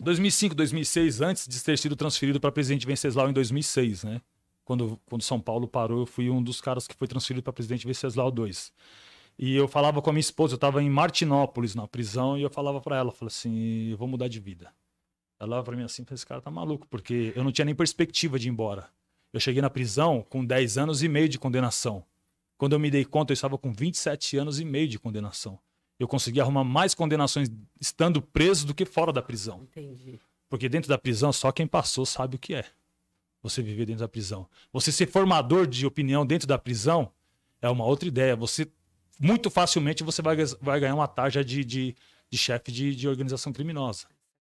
2005, 2006, antes de ter sido transferido para presidente Venceslau em 2006, né? Quando, quando São Paulo parou, eu fui um dos caras que foi transferido para presidente Venceslau II. E eu falava com a minha esposa, eu estava em Martinópolis, na prisão, e eu falava para ela, falava assim, eu vou mudar de vida. Ela para mim assim, esse cara tá maluco, porque eu não tinha nem perspectiva de ir embora. Eu cheguei na prisão com 10 anos e meio de condenação. Quando eu me dei conta, eu estava com 27 anos e meio de condenação. Eu consegui arrumar mais condenações estando preso do que fora da prisão. Entendi. Porque dentro da prisão, só quem passou sabe o que é. Você viver dentro da prisão. Você ser formador de opinião dentro da prisão é uma outra ideia. Você, muito facilmente, você vai, vai ganhar uma tarja de, de, de chefe de, de organização criminosa.